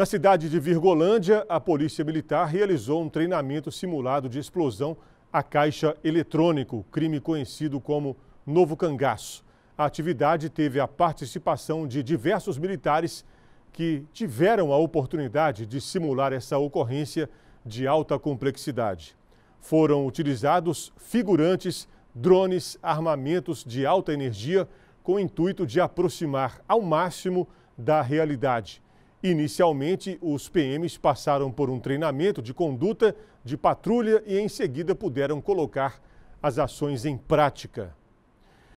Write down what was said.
Na cidade de Virgolândia, a Polícia Militar realizou um treinamento simulado de explosão a caixa eletrônico, crime conhecido como novo cangaço. A atividade teve a participação de diversos militares que tiveram a oportunidade de simular essa ocorrência de alta complexidade. Foram utilizados figurantes, drones, armamentos de alta energia com o intuito de aproximar ao máximo da realidade Inicialmente, os PMs passaram por um treinamento de conduta de patrulha e, em seguida, puderam colocar as ações em prática.